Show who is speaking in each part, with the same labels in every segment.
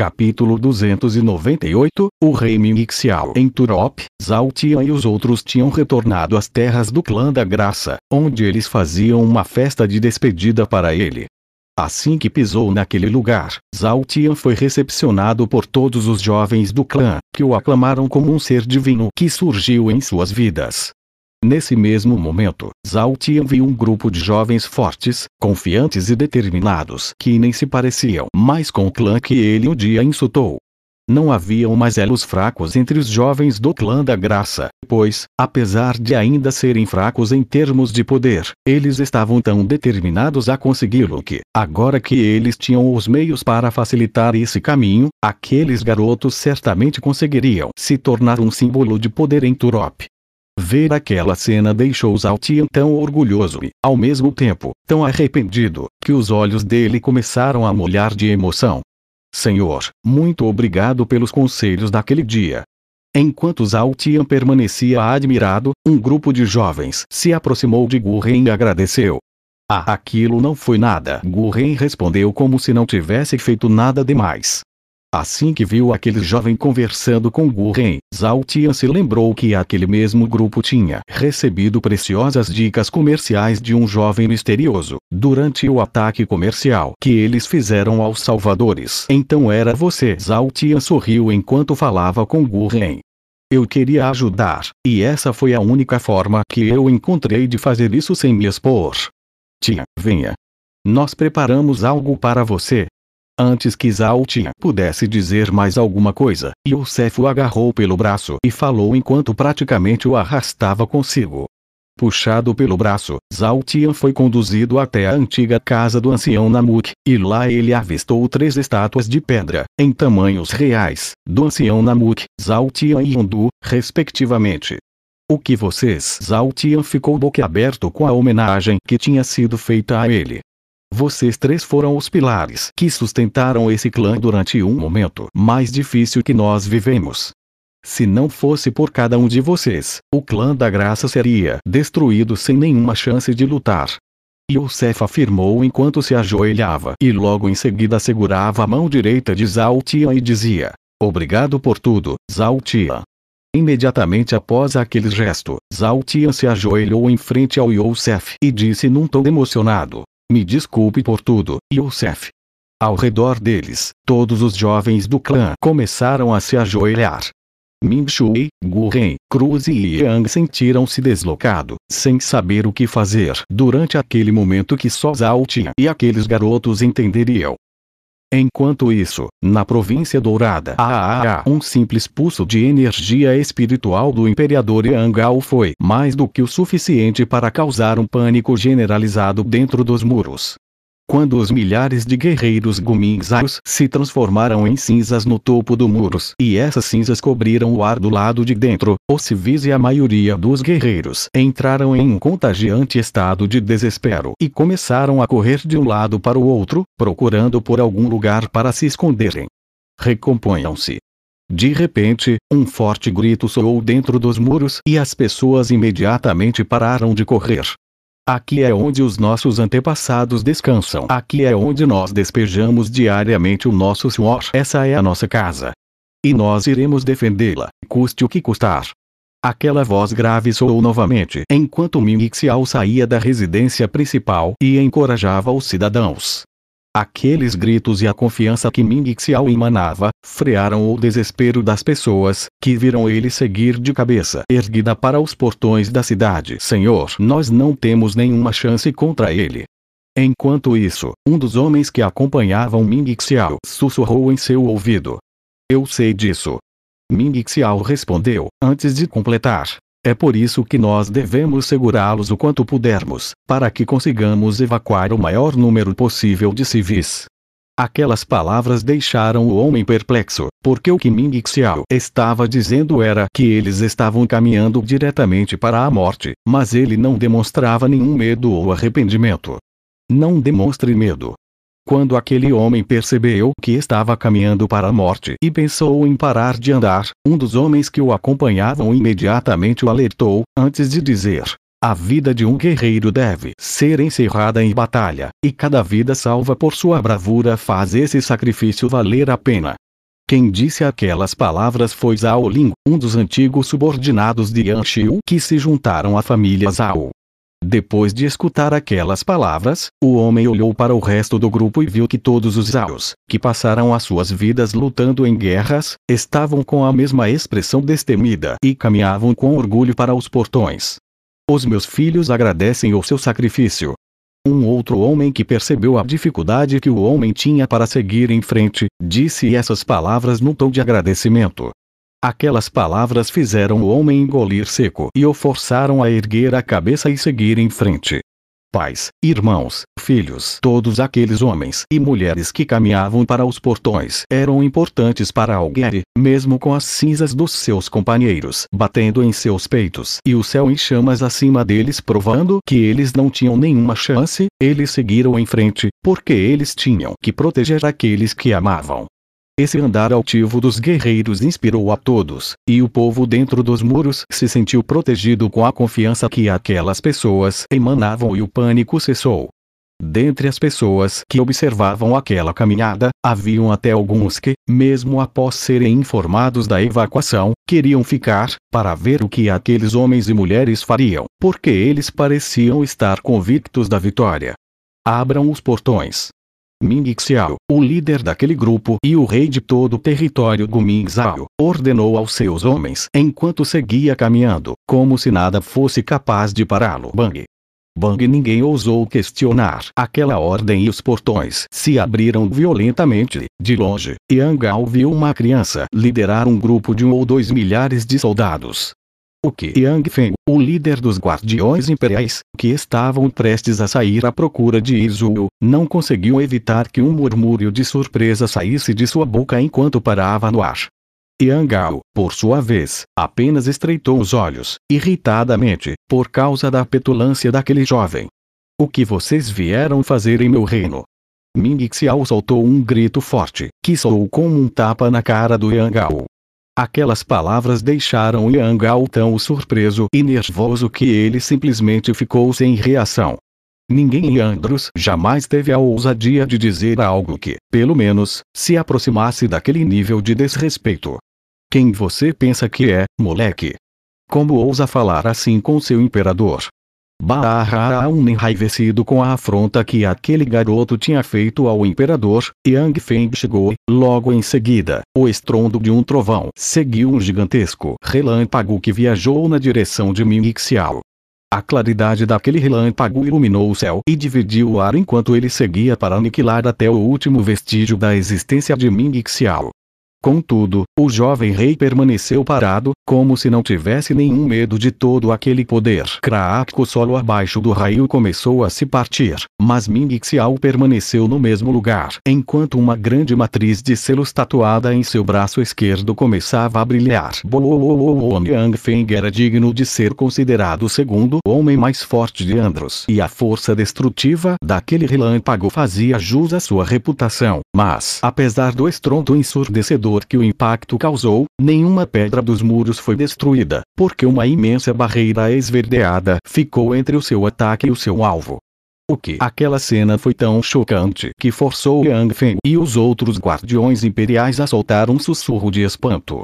Speaker 1: Capítulo 298 O rei Mimixial em Turop, Zaltian e os outros tinham retornado às terras do clã da Graça, onde eles faziam uma festa de despedida para ele. Assim que pisou naquele lugar, Zaltian foi recepcionado por todos os jovens do clã, que o aclamaram como um ser divino que surgiu em suas vidas. Nesse mesmo momento, Zhao Tian viu um grupo de jovens fortes, confiantes e determinados que nem se pareciam mais com o clã que ele um dia insultou. Não haviam mais elos fracos entre os jovens do clã da graça, pois, apesar de ainda serem fracos em termos de poder, eles estavam tão determinados a consegui-lo que, agora que eles tinham os meios para facilitar esse caminho, aqueles garotos certamente conseguiriam se tornar um símbolo de poder em Turop. Ver aquela cena deixou Zaltian tão orgulhoso e, ao mesmo tempo, tão arrependido, que os olhos dele começaram a molhar de emoção. Senhor, muito obrigado pelos conselhos daquele dia. Enquanto Zaltian permanecia admirado, um grupo de jovens se aproximou de Gurren e agradeceu. Ah, aquilo não foi nada. Gurren respondeu como se não tivesse feito nada demais. Assim que viu aquele jovem conversando com Guren, Zaltian se lembrou que aquele mesmo grupo tinha recebido preciosas dicas comerciais de um jovem misterioso, durante o ataque comercial que eles fizeram aos salvadores. Então era você. Zaltian sorriu enquanto falava com Guren. Eu queria ajudar, e essa foi a única forma que eu encontrei de fazer isso sem me expor. Tia, venha. Nós preparamos algo para você, antes que Zaltian pudesse dizer mais alguma coisa, Yosef o agarrou pelo braço e falou enquanto praticamente o arrastava consigo. Puxado pelo braço, Zaltian foi conduzido até a antiga casa do ancião Namuk, e lá ele avistou três estátuas de pedra, em tamanhos reais, do ancião Namuk, Zaltian e Yondu, respectivamente. O que vocês? Zaltian ficou boquiaberto com a homenagem que tinha sido feita a ele. Vocês três foram os pilares que sustentaram esse clã durante um momento mais difícil que nós vivemos. Se não fosse por cada um de vocês, o clã da graça seria destruído sem nenhuma chance de lutar. Yosef afirmou enquanto se ajoelhava e logo em seguida segurava a mão direita de Zaltia e dizia: Obrigado por tudo, Zaltia. Imediatamente após aquele gesto, Zaltia se ajoelhou em frente ao Yosef e disse num tom emocionado: me desculpe por tudo, Youssef. Ao redor deles, todos os jovens do clã começaram a se ajoelhar. Ming Shui, Ren, Cruz e Yang sentiram-se deslocados, sem saber o que fazer durante aquele momento que só Zhao tinha e aqueles garotos entenderiam. Enquanto isso, na província dourada, a um simples pulso de energia espiritual do imperador Yangal foi mais do que o suficiente para causar um pânico generalizado dentro dos muros quando os milhares de guerreiros Guminzaios se transformaram em cinzas no topo do muros e essas cinzas cobriram o ar do lado de dentro, os civis e a maioria dos guerreiros entraram em um contagiante estado de desespero e começaram a correr de um lado para o outro, procurando por algum lugar para se esconderem. Recomponham-se. De repente, um forte grito soou dentro dos muros e as pessoas imediatamente pararam de correr, Aqui é onde os nossos antepassados descansam. Aqui é onde nós despejamos diariamente o nosso suor. Essa é a nossa casa. E nós iremos defendê-la, custe o que custar. Aquela voz grave soou novamente enquanto Mingixiao saía da residência principal e encorajava os cidadãos. Aqueles gritos e a confiança que Ming Xiao emanava, frearam o desespero das pessoas, que viram ele seguir de cabeça erguida para os portões da cidade. Senhor, nós não temos nenhuma chance contra ele. Enquanto isso, um dos homens que acompanhavam Ming Xiao sussurrou em seu ouvido. Eu sei disso. Ming Xiao respondeu, antes de completar. É por isso que nós devemos segurá-los o quanto pudermos, para que consigamos evacuar o maior número possível de civis. Aquelas palavras deixaram o homem perplexo, porque o que Ming Xiao estava dizendo era que eles estavam caminhando diretamente para a morte, mas ele não demonstrava nenhum medo ou arrependimento. Não demonstre medo, quando aquele homem percebeu que estava caminhando para a morte e pensou em parar de andar, um dos homens que o acompanhavam imediatamente o alertou, antes de dizer: a vida de um guerreiro deve ser encerrada em batalha, e cada vida salva por sua bravura faz esse sacrifício valer a pena. Quem disse aquelas palavras foi Zhao Ling, um dos antigos subordinados de Yan Xiu que se juntaram à família Zhao. Depois de escutar aquelas palavras, o homem olhou para o resto do grupo e viu que todos os Zaos, que passaram as suas vidas lutando em guerras, estavam com a mesma expressão destemida e caminhavam com orgulho para os portões. Os meus filhos agradecem o seu sacrifício. Um outro homem que percebeu a dificuldade que o homem tinha para seguir em frente, disse essas palavras num tom de agradecimento. Aquelas palavras fizeram o homem engolir seco e o forçaram a erguer a cabeça e seguir em frente. Pais, irmãos, filhos, todos aqueles homens e mulheres que caminhavam para os portões eram importantes para Alguerre, mesmo com as cinzas dos seus companheiros batendo em seus peitos e o céu em chamas acima deles provando que eles não tinham nenhuma chance, eles seguiram em frente, porque eles tinham que proteger aqueles que amavam. Esse andar altivo dos guerreiros inspirou a todos, e o povo dentro dos muros se sentiu protegido com a confiança que aquelas pessoas emanavam e o pânico cessou. Dentre as pessoas que observavam aquela caminhada, haviam até alguns que, mesmo após serem informados da evacuação, queriam ficar, para ver o que aqueles homens e mulheres fariam, porque eles pareciam estar convictos da vitória. Abram os portões. Ming Xiao, o líder daquele grupo e o rei de todo o território Gumin Zhao, ordenou aos seus homens enquanto seguia caminhando, como se nada fosse capaz de pará-lo. Bang! Bang ninguém ousou questionar aquela ordem e os portões se abriram violentamente. De longe, Yang Gao viu uma criança liderar um grupo de um ou dois milhares de soldados, o que Yang Feng, o líder dos guardiões imperiais, que estavam prestes a sair à procura de Izuo, não conseguiu evitar que um murmúrio de surpresa saísse de sua boca enquanto parava no ar. Yang Gao, por sua vez, apenas estreitou os olhos, irritadamente, por causa da petulância daquele jovem. O que vocês vieram fazer em meu reino? Ming Xiao soltou um grito forte, que soou como um tapa na cara do Yang Gao. Aquelas palavras deixaram Yang Gao tão surpreso e nervoso que ele simplesmente ficou sem reação. Ninguém em Andros jamais teve a ousadia de dizer algo que, pelo menos, se aproximasse daquele nível de desrespeito. Quem você pensa que é, moleque? Como ousa falar assim com seu imperador? Barra um enraivecido com a afronta que aquele garoto tinha feito ao imperador, Yang Feng chegou, logo em seguida, o estrondo de um trovão seguiu um gigantesco relâmpago que viajou na direção de Ming Xiao. A claridade daquele relâmpago iluminou o céu e dividiu o ar enquanto ele seguia para aniquilar até o último vestígio da existência de Ming Xiao. Contudo, o jovem rei permaneceu parado, como se não tivesse nenhum medo de todo aquele poder. Kraako solo abaixo do raio começou a se partir, mas Ming Xiao permaneceu no mesmo lugar. Enquanto uma grande matriz de selos tatuada em seu braço esquerdo começava a brilhar. Niang Feng era digno de ser considerado o segundo homem mais forte de Andros. E a força destrutiva daquele relâmpago fazia jus à sua reputação. Mas, apesar do estrondo ensurdecedor dor que o impacto causou, nenhuma pedra dos muros foi destruída, porque uma imensa barreira esverdeada ficou entre o seu ataque e o seu alvo. O que aquela cena foi tão chocante que forçou Yang Feng e os outros guardiões imperiais a soltar um sussurro de espanto.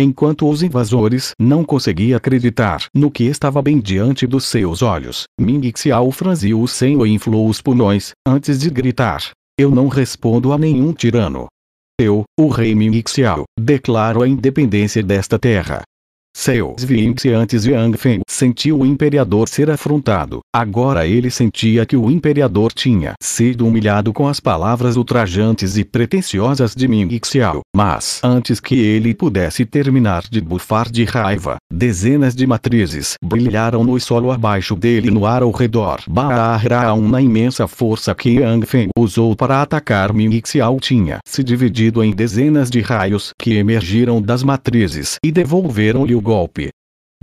Speaker 1: Enquanto os invasores não conseguiam acreditar no que estava bem diante dos seus olhos, Ming Xiao franziu o senho e inflou os pulmões, antes de gritar. Eu não respondo a nenhum tirano. Eu, o rei Mixial, declaro a independência desta terra. Seus antes Yang Feng sentiu o imperador ser afrontado. Agora ele sentia que o imperador tinha sido humilhado com as palavras ultrajantes e pretensiosas de Ming Xiao. Mas antes que ele pudesse terminar de bufar de raiva, dezenas de matrizes brilharam no solo abaixo dele e no ar ao redor. Barraão na imensa força que Yang Feng usou para atacar Ming Xiao tinha se dividido em dezenas de raios que emergiram das matrizes e devolveram-lhe o golpe.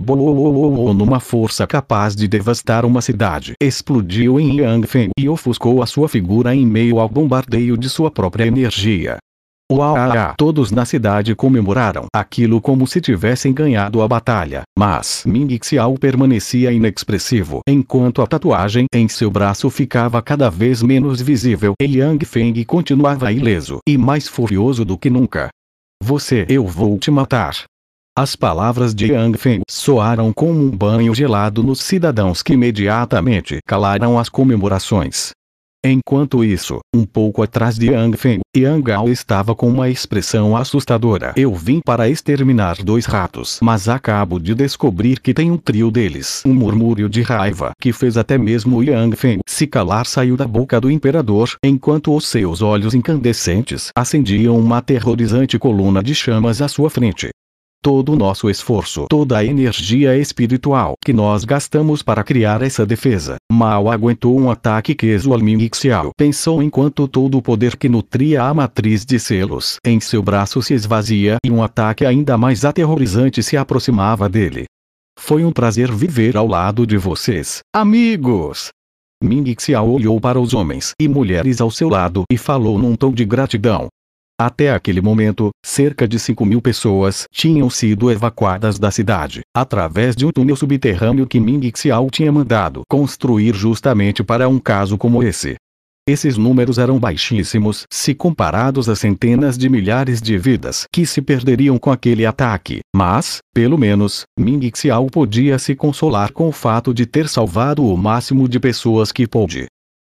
Speaker 1: Bololololol numa força capaz de devastar uma cidade. Explodiu em Yangfeng e ofuscou a sua figura em meio ao bombardeio de sua própria energia. Uauá! Todos na cidade comemoraram aquilo como se tivessem ganhado a batalha, mas Ming Xiao permanecia inexpressivo enquanto a tatuagem em seu braço ficava cada vez menos visível e Yang Feng continuava ileso e mais furioso do que nunca. Você, eu vou te matar. As palavras de Yang Feng soaram como um banho gelado nos cidadãos que imediatamente calaram as comemorações. Enquanto isso, um pouco atrás de Yang Feng, Yang Gao estava com uma expressão assustadora. Eu vim para exterminar dois ratos, mas acabo de descobrir que tem um trio deles. Um murmúrio de raiva que fez até mesmo Yang Feng se calar saiu da boca do imperador, enquanto os seus olhos incandescentes acendiam uma aterrorizante coluna de chamas à sua frente todo o nosso esforço, toda a energia espiritual que nós gastamos para criar essa defesa. Mal aguentou um ataque que quesualmixial. Pensou enquanto todo o poder que nutria a matriz de selos em seu braço se esvazia e um ataque ainda mais aterrorizante se aproximava dele. Foi um prazer viver ao lado de vocês, amigos! Ming Xiao olhou para os homens e mulheres ao seu lado e falou num tom de gratidão. Até aquele momento, cerca de 5 mil pessoas tinham sido evacuadas da cidade, através de um túnel subterrâneo que Ming Xiao tinha mandado construir justamente para um caso como esse. Esses números eram baixíssimos se comparados às centenas de milhares de vidas que se perderiam com aquele ataque, mas, pelo menos, Ming Xiao podia se consolar com o fato de ter salvado o máximo de pessoas que pôde.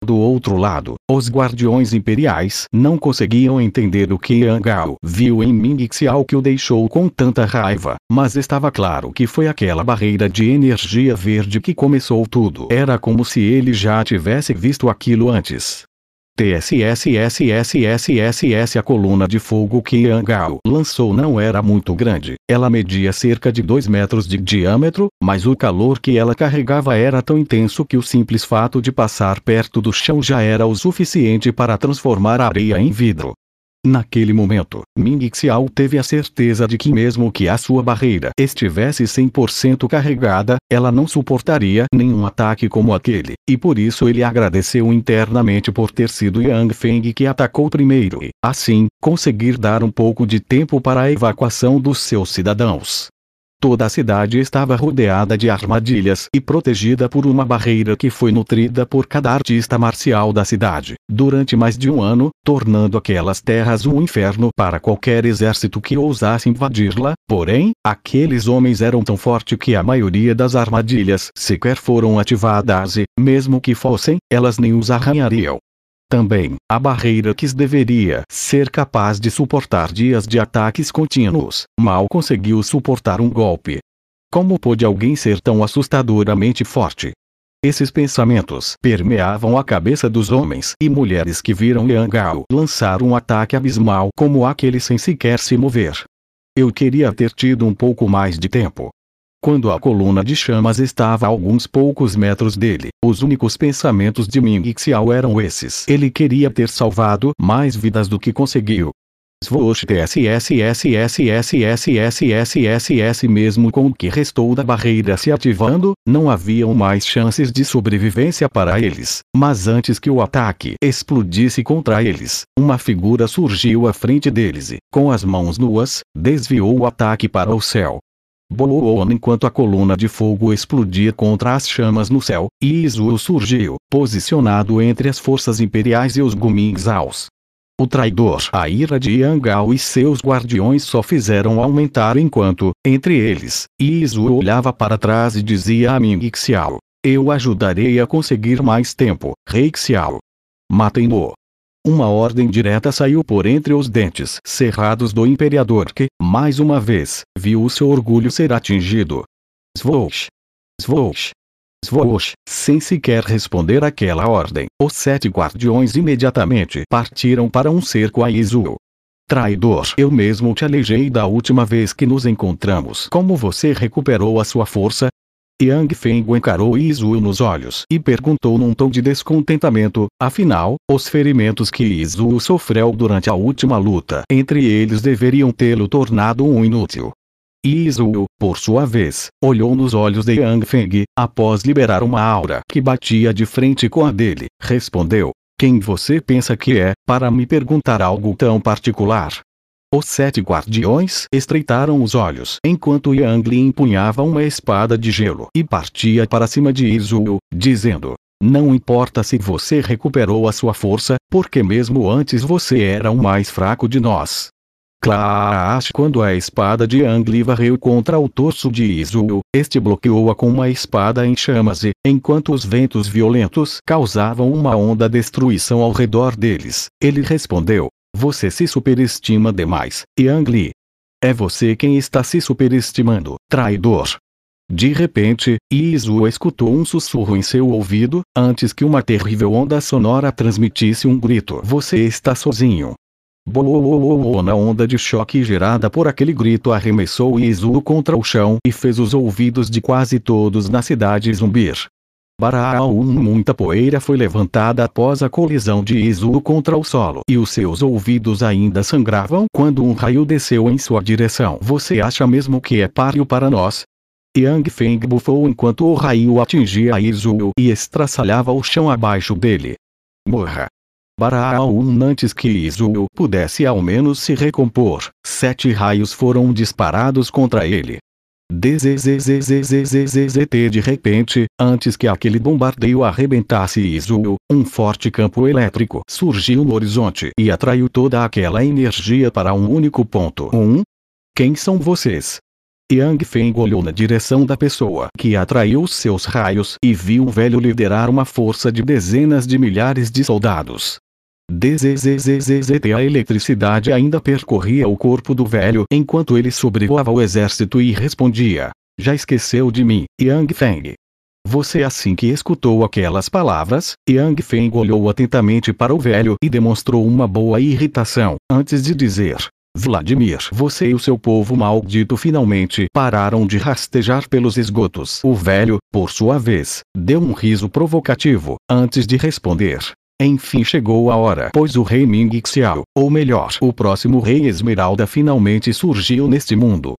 Speaker 1: Do outro lado, os guardiões imperiais não conseguiam entender o que Yang Gao viu em Ming Xiao que o deixou com tanta raiva, mas estava claro que foi aquela barreira de energia verde que começou tudo. Era como se ele já tivesse visto aquilo antes. TSSSSSSS A coluna de fogo que Gao lançou não era muito grande. Ela media cerca de 2 metros de diâmetro, mas o calor que ela carregava era tão intenso que o simples fato de passar perto do chão já era o suficiente para transformar a areia em vidro. Naquele momento, Ming Xiao teve a certeza de que mesmo que a sua barreira estivesse 100% carregada, ela não suportaria nenhum ataque como aquele, e por isso ele agradeceu internamente por ter sido Yang Feng que atacou primeiro e, assim, conseguir dar um pouco de tempo para a evacuação dos seus cidadãos. Toda a cidade estava rodeada de armadilhas e protegida por uma barreira que foi nutrida por cada artista marcial da cidade, durante mais de um ano, tornando aquelas terras um inferno para qualquer exército que ousasse invadi-la. Porém, aqueles homens eram tão fortes que a maioria das armadilhas sequer foram ativadas e, mesmo que fossem, elas nem os arranhariam. Também, a barreira que deveria ser capaz de suportar dias de ataques contínuos, mal conseguiu suportar um golpe. Como pôde alguém ser tão assustadoramente forte? Esses pensamentos permeavam a cabeça dos homens e mulheres que viram Yang Gao lançar um ataque abismal como aquele sem sequer se mover. Eu queria ter tido um pouco mais de tempo, quando a coluna de chamas estava a alguns poucos metros dele, os únicos pensamentos de Ming Xiao eram esses. Ele queria ter salvado mais vidas do que conseguiu. Swoosh TSSSSSSSSSSS mesmo com o que restou da barreira se ativando, não haviam mais chances de sobrevivência para eles. Mas antes que o ataque explodisse contra eles, uma figura surgiu à frente deles e, com as mãos nuas, desviou o ataque para o céu. Bolou enquanto a coluna de fogo explodia contra as chamas no céu, e Izuo surgiu, posicionado entre as forças imperiais e os Guminzaos. O traidor A ira de Yangao e seus guardiões só fizeram aumentar enquanto, entre eles, Izuo olhava para trás e dizia a Ming Xiao. Eu ajudarei a conseguir mais tempo, Rei Xiao. Matem-no. Uma ordem direta saiu por entre os dentes cerrados do imperador que, mais uma vez, viu o seu orgulho ser atingido. Svosh! Svosh! Svosh! Sem sequer responder àquela ordem, os sete guardiões imediatamente partiram para um cerco a Isu. Traidor, eu mesmo te alejei da última vez que nos encontramos. Como você recuperou a sua força? Yang Feng encarou Izu nos olhos e perguntou num tom de descontentamento, afinal, os ferimentos que Izu sofreu durante a última luta entre eles deveriam tê-lo tornado um inútil. Izu, por sua vez, olhou nos olhos de Yang Feng, após liberar uma aura que batia de frente com a dele, respondeu, quem você pensa que é, para me perguntar algo tão particular? Os sete guardiões estreitaram os olhos enquanto Yang Li empunhava uma espada de gelo e partia para cima de Izu, dizendo: Não importa se você recuperou a sua força, porque mesmo antes você era o mais fraco de nós. Clash quando a espada de Yang Li varreu contra o torso de Izu, este bloqueou-a com uma espada em chamas e, enquanto os ventos violentos causavam uma onda destruição ao redor deles, ele respondeu, você se superestima demais, Yang Li. É você quem está se superestimando, traidor. De repente, Izuo escutou um sussurro em seu ouvido, antes que uma terrível onda sonora transmitisse um grito: Você está sozinho. Bololololô na onda de choque gerada por aquele grito arremessou Izuo contra o chão e fez os ouvidos de quase todos na cidade zumbir. Baraal Muita poeira foi levantada após a colisão de Izu contra o solo e os seus ouvidos ainda sangravam quando um raio desceu em sua direção. Você acha mesmo que é páreo para nós? Yang Feng bufou enquanto o raio atingia Izu e estraçalhava o chão abaixo dele. Morra! Baraal antes que Izu pudesse ao menos se recompor, sete raios foram disparados contra ele. DZZZZZZZT De repente, antes que aquele bombardeio arrebentasse e Izuo, um forte campo elétrico surgiu no horizonte e atraiu toda aquela energia para um único ponto. Um? Quem são vocês? Yang Feng olhou na direção da pessoa que atraiu seus raios e viu o velho liderar uma força de dezenas de milhares de soldados. DZZZZZT A eletricidade ainda percorria o corpo do velho enquanto ele sobrevoava o exército e respondia: Já esqueceu de mim, Yang Feng. Você assim que escutou aquelas palavras, Yang Feng olhou atentamente para o velho e demonstrou uma boa irritação, antes de dizer: Vladimir, você e o seu povo maldito finalmente pararam de rastejar pelos esgotos. O velho, por sua vez, deu um riso provocativo, antes de responder: enfim chegou a hora, pois o rei Ming Xiao, ou melhor, o próximo rei Esmeralda finalmente surgiu neste mundo.